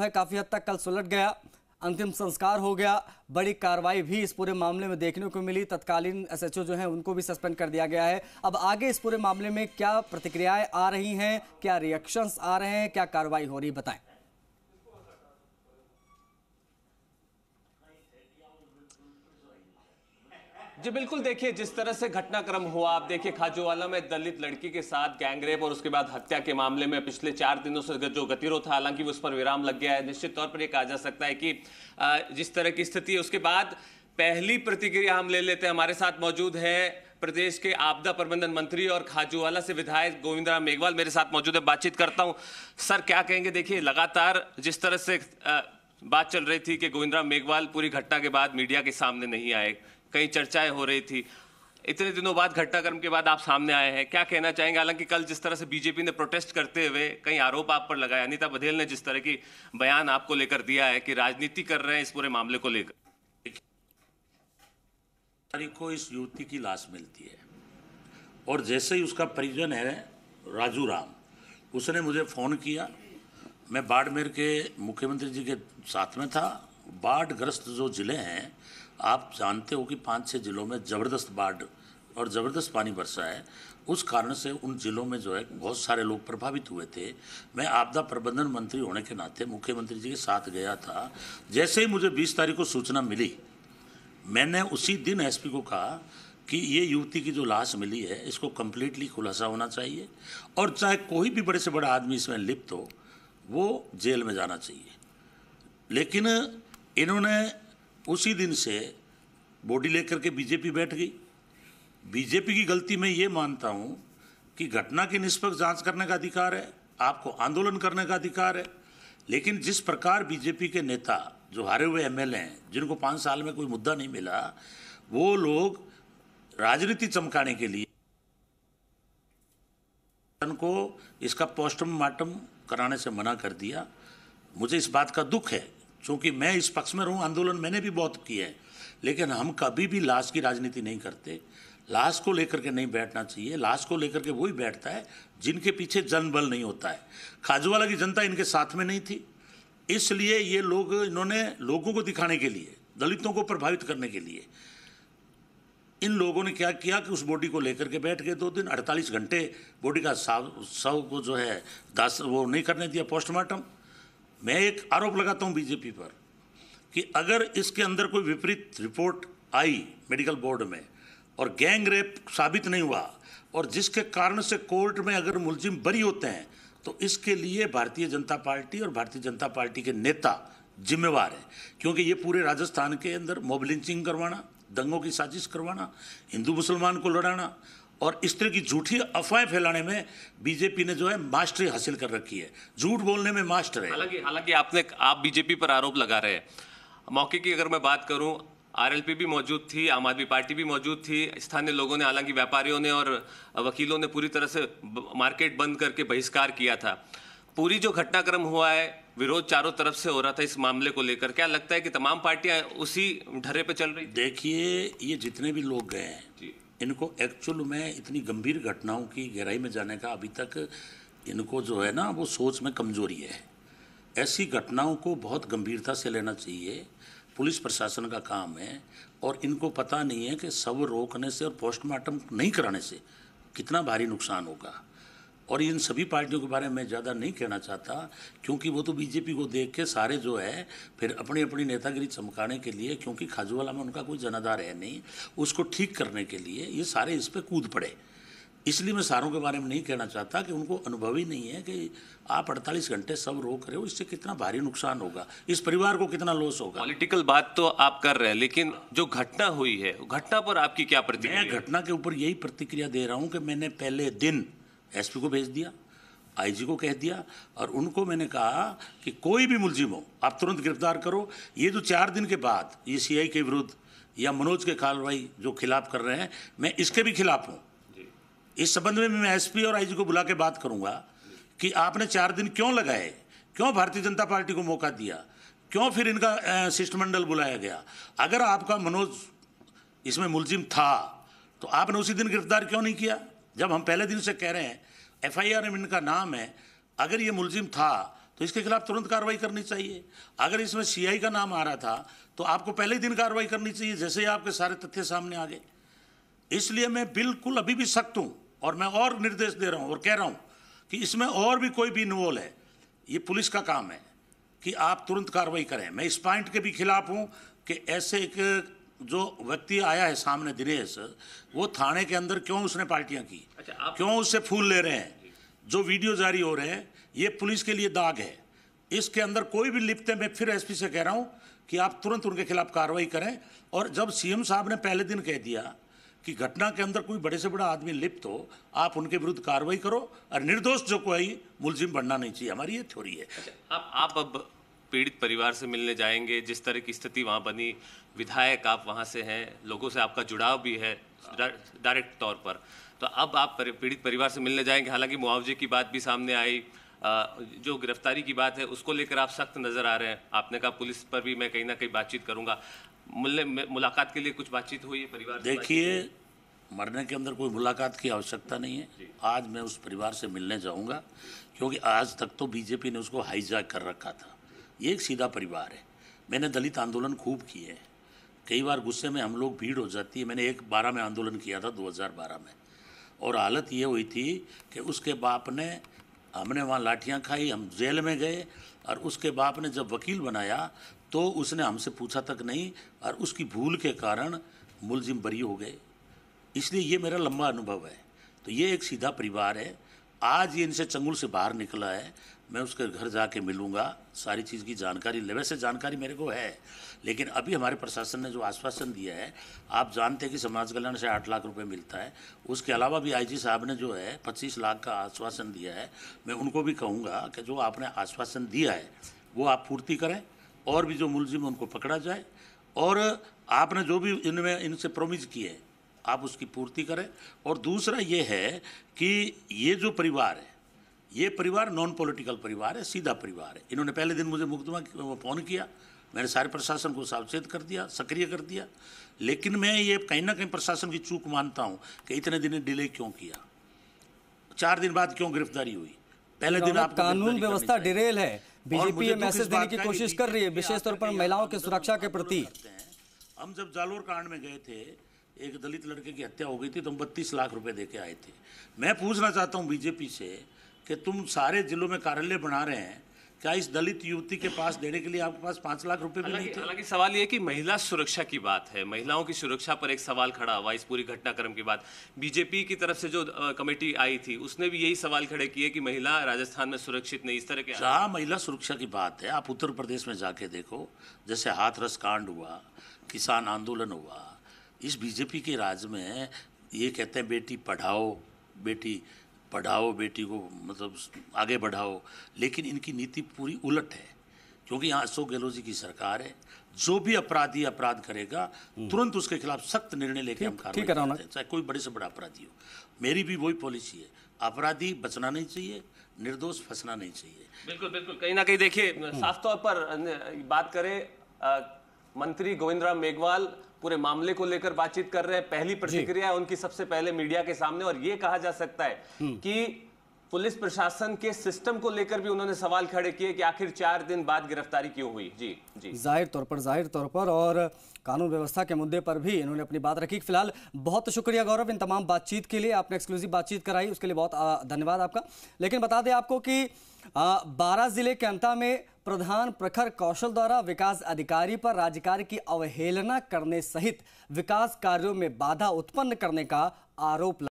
है काफ़ी हद तक कल सुलट गया अंतिम संस्कार हो गया बड़ी कार्रवाई भी इस पूरे मामले में देखने को मिली तत्कालीन एसएचओ जो हैं उनको भी सस्पेंड कर दिया गया है अब आगे इस पूरे मामले में क्या प्रतिक्रियाएं आ रही हैं क्या रिएक्शंस आ रहे हैं क्या कार्रवाई हो रही बताएं जी बिल्कुल देखिए जिस तरह से घटनाक्रम हुआ आप देखिए खाजूवाला में दलित लड़की के साथ गैंगरेप और उसके बाद हत्या के मामले में पिछले चार दिनों से जो गतिरोध था हालांकि उस पर विराम लग गया है निश्चित तौर पर यह कहा जा सकता है कि जिस तरह की स्थिति है उसके बाद पहली प्रतिक्रिया हम ले लेते हैं हमारे साथ मौजूद है प्रदेश के आपदा प्रबंधन मंत्री और खाजूवाला से विधायक गोविंद राम मेघवाल मेरे साथ मौजूद है बातचीत करता हूँ सर क्या कहेंगे देखिए लगातार जिस तरह से बात चल रही थी कि गोविंद राम मेघवाल पूरी घटना के बाद मीडिया के सामने नहीं आए कई चर्चाएं हो रही थी इतने दिनों बाद घटनाक्रम के बाद आप सामने आए हैं क्या कहना चाहेंगे हालांकि कल जिस तरह से बीजेपी ने प्रोटेस्ट करते हुए कई आरोप आप पर लगाए अनिता बघेल ने जिस तरह की बयान आपको लेकर दिया है कि राजनीति कर रहे हैं इस पूरे मामले को लेकर तारीख को इस युवती की लाश मिलती है और जैसे ही उसका परिजन है राजू राम उसने मुझे फ़ोन किया मैं बाड़मेर के मुख्यमंत्री जी के साथ में था बाढ़ ग्रस्त जो ज़िले हैं आप जानते हो कि पाँच छः ज़िलों में ज़बरदस्त बाढ़ और ज़बरदस्त पानी बरसा है उस कारण से उन ज़िलों में जो है बहुत सारे लोग प्रभावित हुए थे मैं आपदा प्रबंधन मंत्री होने के नाते मुख्यमंत्री जी के साथ गया था जैसे ही मुझे बीस तारीख को सूचना मिली मैंने उसी दिन एसपी को कहा कि ये युवती की जो लाश मिली है इसको कम्प्लीटली खुलासा होना चाहिए और चाहे कोई भी बड़े से बड़ा आदमी इसमें लिप्त हो वो जेल में जाना चाहिए लेकिन इन्होंने उसी दिन से बॉडी लेकर के बीजेपी बैठ गई बीजेपी की गलती मैं ये मानता हूँ कि घटना की निष्पक्ष जांच करने का अधिकार है आपको आंदोलन करने का अधिकार है लेकिन जिस प्रकार बीजेपी के नेता जो हारे हुए एम हैं जिनको पाँच साल में कोई मुद्दा नहीं मिला वो लोग राजनीति चमकाने के लिए को इसका पोस्टमार्टम कराने से मना कर दिया मुझे इस बात का दुख है चूंकि मैं इस पक्ष में रहूँ आंदोलन मैंने भी बहुत किया है लेकिन हम कभी भी लाश की राजनीति नहीं करते लाश को लेकर के नहीं बैठना चाहिए लाश को लेकर के वही बैठता है जिनके पीछे जनबल नहीं होता है खाजूवाला की जनता इनके साथ में नहीं थी इसलिए ये लोग इन्होंने लोगों को दिखाने के लिए दलितों को प्रभावित करने के लिए इन लोगों ने क्या किया कि उस बॉडी को लेकर के बैठ गए दो दिन 48 घंटे बॉडी का शव को जो है दास वो नहीं करने दिया पोस्टमार्टम मैं एक आरोप लगाता हूँ बीजेपी पर कि अगर इसके अंदर कोई विपरीत रिपोर्ट आई मेडिकल बोर्ड में और गैंग रेप साबित नहीं हुआ और जिसके कारण से कोर्ट में अगर मुलजिम बरी होते हैं तो इसके लिए भारतीय जनता पार्टी और भारतीय जनता पार्टी के नेता जिम्मेवार हैं क्योंकि ये पूरे राजस्थान के अंदर मॉब लिंचिंग करवाना दंगों की साजिश करवाना हिंदू मुसलमान को लड़ाना और इस तरह की झूठी अफवाहें फैलाने में बीजेपी ने जो है मास्टरी हासिल कर रखी है झूठ बोलने में मास्टर है हालांकि हालांकि आपने आप बीजेपी पर आरोप लगा रहे हैं मौके की अगर मैं बात करूं आरएलपी भी मौजूद थी आम आदमी पार्टी भी मौजूद थी स्थानीय लोगों ने हालांकि व्यापारियों ने और वकीलों ने पूरी तरह से मार्केट बंद करके बहिष्कार किया था पूरी जो घटनाक्रम हुआ है विरोध चारों तरफ से हो रहा था इस मामले को लेकर क्या लगता है कि तमाम पार्टियां उसी ढरे पे चल रही देखिए ये जितने भी लोग गए हैं इनको एक्चुअल में इतनी गंभीर घटनाओं की गहराई में जाने का अभी तक इनको जो है ना वो सोच में कमजोरी है ऐसी घटनाओं को बहुत गंभीरता से लेना चाहिए पुलिस प्रशासन का काम है और इनको पता नहीं है कि सब रोकने से और पोस्टमार्टम नहीं कराने से कितना भारी नुकसान होगा और इन सभी पार्टियों के बारे में मैं ज़्यादा नहीं कहना चाहता क्योंकि वो तो बीजेपी को देख के सारे जो है फिर अपनी अपनी नेतागिरी चमकाने के लिए क्योंकि खाजूवाला में उनका कोई जनाधार है नहीं उसको ठीक करने के लिए ये सारे इस पर कूद पड़े इसलिए मैं सारों के बारे में नहीं कहना चाहता कि उनको अनुभव ही नहीं है कि आप 48 घंटे सब रोक रहे हो इससे कितना भारी नुकसान होगा इस परिवार को कितना लॉस होगा पॉलिटिकल बात तो आप कर रहे हैं लेकिन जो घटना हुई है घटना पर आपकी क्या प्रतिक्रिया मैं घटना के ऊपर यही प्रतिक्रिया दे रहा हूँ कि मैंने पहले दिन एसपी को भेज दिया आईजी को कह दिया और उनको मैंने कहा कि कोई भी मुलजिम हो आप तुरंत गिरफ्तार करो ये जो चार दिन के बाद ये सीआई के विरुद्ध या मनोज के कार्रवाई जो खिलाफ कर रहे हैं मैं इसके भी खिलाफ हूँ इस संबंध में मैं एसपी और आईजी को बुला के बात करूँगा कि आपने चार दिन क्यों लगाए क्यों भारतीय जनता पार्टी को मौका दिया क्यों फिर इनका शिष्टमंडल बुलाया गया अगर आपका मनोज इसमें मुलजिम था तो आपने उसी दिन गिरफ्तार क्यों नहीं किया जब हम पहले दिन से कह रहे हैं एफ आई आर में इनका नाम है अगर ये मुलजिम था तो इसके खिलाफ तुरंत कार्रवाई करनी चाहिए अगर इसमें सीआई का नाम आ रहा था तो आपको पहले ही दिन कार्रवाई करनी चाहिए जैसे ही आपके सारे तथ्य सामने आ गए इसलिए मैं बिल्कुल अभी भी सख्त हूँ और मैं और निर्देश दे रहा हूँ और कह रहा हूँ कि इसमें और भी कोई भी इन्वॉल्व है ये पुलिस का काम है कि आप तुरंत कार्रवाई करें मैं इस पॉइंट के भी खिलाफ हूँ कि ऐसे एक जो व्यक्ति आया है सामने दिनेश वो थाने के अंदर क्यों उसने पार्टियां की अच्छा, आप... क्यों उससे फूल ले रहे हैं जो वीडियो जारी हो रहे हैं ये पुलिस के लिए दाग है इसके अंदर कोई भी लिपते मैं फिर एसपी से कह रहा हूँ कि आप तुरंत उनके खिलाफ कार्रवाई करें और जब सीएम साहब ने पहले दिन कह दिया कि घटना के अंदर कोई बड़े से बड़ा आदमी लिप्त हो आप उनके विरुद्ध कार्रवाई करो और निर्दोष जो कोई मुलजिम बनना नहीं चाहिए हमारी ये थ्योरी है अच्छा, आप आप अब पीड़ित परिवार से मिलने जाएंगे जिस तरह की स्थिति वहाँ बनी विधायक आप वहाँ से हैं लोगों से आपका जुड़ाव भी है डायरेक्ट तौर पर तो अब आप पीड़ित परिवार से मिलने जाएंगे हालांकि मुआवजे की बात भी सामने आई जो गिरफ्तारी की बात है उसको लेकर आप सख्त नज़र आ रहे हैं आपने कहा पुलिस पर भी मैं कहीं ना कहीं बातचीत करूँगा मुलाकात के लिए कुछ बातचीत हुई है परिवार देखिए मरने के अंदर कोई मुलाकात की आवश्यकता नहीं है आज मैं उस परिवार से मिलने जाऊँगा क्योंकि आज तक तो बीजेपी ने उसको हाईजैक कर रखा था ये एक सीधा परिवार है मैंने दलित आंदोलन खूब किए हैं कई बार गुस्से में हम लोग भीड़ हो जाती है मैंने एक बारह में आंदोलन किया था 2012 में और हालत ये हुई थी कि उसके बाप ने हमने वहाँ लाठियाँ खाई हम जेल में गए और उसके बाप ने जब वकील बनाया तो उसने हमसे पूछा तक नहीं और उसकी भूल के कारण मुलजिम बरी हो गए इसलिए ये मेरा लंबा अनुभव है तो ये एक सीधा परिवार है आज ये इनसे चंगुल से बाहर निकला है मैं उसके घर जाके मिलूंगा सारी चीज़ की जानकारी ले वैसे जानकारी मेरे को है लेकिन अभी हमारे प्रशासन ने जो आश्वासन दिया है आप जानते हैं कि समाज कल्याण से आठ लाख रुपए मिलता है उसके अलावा भी आईजी साहब ने जो है पच्चीस लाख का आश्वासन दिया है मैं उनको भी कहूँगा कि जो आपने आश्वासन दिया है वो आप पूर्ति करें और भी जो मुलजिम उनको पकड़ा जाए और आपने जो भी इनमें इनसे प्रोमिस किए आप उसकी पूर्ति करें और दूसरा ये है कि ये जो परिवार है ये परिवार नॉन पॉलिटिकल परिवार है सीधा परिवार है इन्होंने पहले दिन मुझे मुकदमा फ़ोन किया मैंने सारे प्रशासन को सावचेत कर दिया सक्रिय कर दिया लेकिन मैं ये कहीं ना कहीं प्रशासन की चूक मानता हूँ कि इतने दिन डिले क्यों किया चार दिन बाद क्यों गिरफ्तारी हुई पहले दिन आप कानून व्यवस्था डिरेल है बीजेपी मैसेज तो देने की कोशिश कर रही है विशेष तौर पर महिलाओं की सुरक्षा के प्रति हम जब जालोर कांड में गए थे एक दलित लड़के की हत्या हो गई थी तो हम बत्तीस लाख रुपए देके आए थे मैं पूछना चाहता हूँ बीजेपी से कि तुम सारे जिलों में कार्यालय बना रहे हैं क्या इस दलित युवती के पास देने के लिए आपके पास पाँच लाख रुपए भी नहीं थे हालांकि सवाल ये कि महिला सुरक्षा की बात है महिलाओं की सुरक्षा पर एक सवाल खड़ा हुआ इस पूरी घटनाक्रम की बात बीजेपी की तरफ से जो कमेटी आई थी उसने भी यही सवाल खड़े किए कि महिला राजस्थान में सुरक्षित नहीं इस तरह के जहाँ महिला सुरक्षा की बात है आप उत्तर प्रदेश में जाके देखो जैसे हाथरस कांड हुआ किसान आंदोलन हुआ इस बीजेपी के राज में ये कहते हैं बेटी पढ़ाओ बेटी पढ़ाओ बेटी को मतलब आगे बढ़ाओ लेकिन इनकी नीति पूरी उलट है क्योंकि यहाँ अशोक गहलोत जी की सरकार है जो भी अपराधी अपराध करेगा हम्म। तुरंत उसके खिलाफ सख्त निर्णय लेके हम कार्रवाई करते हैं चाहे कोई बड़े से बड़ा अपराधी हो मेरी भी वही पॉलिसी है अपराधी बचना नहीं चाहिए निर्दोष फंसना नहीं चाहिए बिल्कुल बिल्कुल कहीं ना कहीं देखिए हम्म। साफ तौर पर बात करें मंत्री गोविंद राम मेघवाल पूरे मामले को लेकर बातचीत कर रहे हैं पहली प्रतिक्रिया उनकी सबसे पहले मीडिया के सामने और ये कहा जा सकता है हम्म। कि पुलिस प्रशासन के सिस्टम को लेकर भी उन्होंने सवाल खड़े किए कि आखिर चार दिन बाद गिरफ्तारी क्यों हुई जी जी जाहिर तौर पर जाहिर तौर पर और कानून व्यवस्था के मुद्दे पर भी इन्होंने अपनी बात रखी फिलहाल बहुत शुक्रिया गौरव इन तमाम बातचीत के लिए आपने एक्सक्लूसिव बातचीत कराई उसके लिए बहुत धन्यवाद आपका लेकिन बता दें आपको कि बारह जिले के अंता में प्रधान प्रखर कौशल द्वारा विकास अधिकारी पर राज्य कार्य की अवहेलना करने सहित विकास कार्यों में बाधा उत्पन्न करने का आरोप